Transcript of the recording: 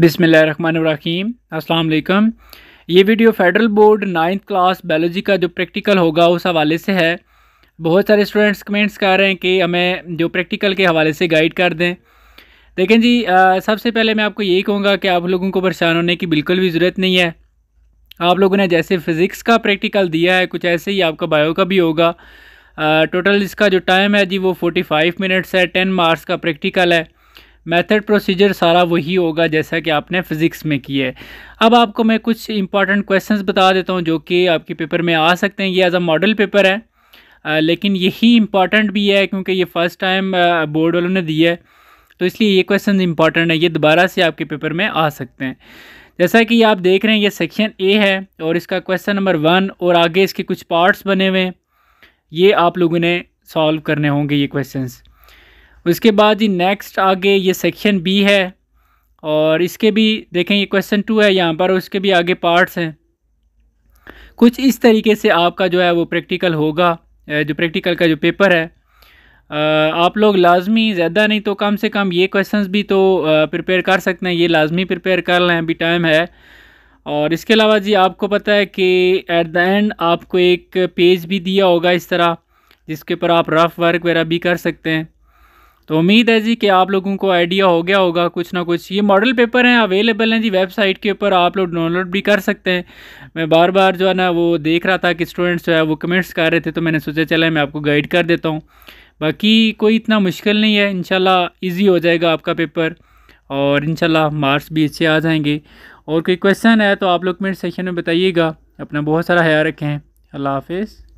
बिसमीम अस्सलाम ये video federal board ninth class biology का जो प्रैक्टिकल होगा उस हवाले से है बहुत सारे स्टूडेंट्स कमेंट्स कर रहे हैं कि हमें जो प्रैक्टिकल के हवाले से गाइड कर दें देखें जी सबसे पहले मैं आपको यही कहूँगा कि आप लोगों को परेशान होने की बिल्कुल भी ज़रूरत नहीं है आप लोगों ने जैसे फ़िज़िक्स का प्रैक्टिकल दिया है कुछ ऐसे ही आपका बायो का भी होगा टोटल इसका जो टाइम है जी वो फाइव मिनट्स है टेन मार्क्स का प्रैक्टिकल है मेथड प्रोसीजर सारा वही होगा जैसा कि आपने फ़िज़िक्स में किया है अब आपको मैं कुछ इंपॉर्टेंट क्वेश्चंस बता देता हूँ जो कि आपके पेपर में आ सकते हैं ये एज अ मॉडल पेपर है आ, लेकिन यही इंपॉर्टेंट भी है क्योंकि ये फ़र्स्ट टाइम बोर्ड वालों ने दिया है तो इसलिए ये क्वेश्चन इंपॉर्टेंट है ये दोबारा से आपके पेपर में आ सकते हैं जैसा कि आप देख रहे हैं ये सेक्शन ए है और इसका क्वेश्चन नंबर वन और आगे इसके कुछ पार्ट्स बने हुए हैं ये आप लोगों ने सॉल्व करने होंगे ये क्वेश्चंस उसके बाद ही नेक्स्ट आगे ये सेक्शन बी है और इसके भी देखें ये क्वेश्चन टू है यहाँ पर उसके भी आगे पार्ट्स हैं कुछ इस तरीके से आपका जो है वो प्रैक्टिकल होगा जो प्रैक्टिकल का जो पेपर है आप लोग लाजमी ज़्यादा नहीं तो कम से कम ये क्वेश्चंस भी तो प्रिपेयर कर सकते हैं ये लाजमी प्रिपेयर कर लें अभी टाइम है और इसके अलावा जी आपको पता है कि एट द एंड आपको एक पेज भी दिया होगा इस तरह जिसके ऊपर आप रफ़ वर्क वगैरह भी कर सकते हैं तो उम्मीद है जी कि आप लोगों को आइडिया हो गया होगा कुछ ना कुछ ये मॉडल पेपर हैं अवेलेबल हैं जी वेबसाइट के ऊपर आप लोग डाउनलोड भी कर सकते हैं मैं बार बार जो है ना वो देख रहा था कि स्टूडेंट्स जो है वो कमेंट्स कर रहे थे तो मैंने सोचा चला मैं आपको गाइड कर देता हूँ बाकी कोई इतना मुश्किल नहीं है इन ईजी हो जाएगा आपका पेपर और इन मार्क्स भी अच्छे आ जाएंगे और कोई क्वेश्चन है तो आप लोग कमेंट सेक्शन में बताइएगा अपना बहुत सारा ख्याल रखें अल्लाह हाफिज़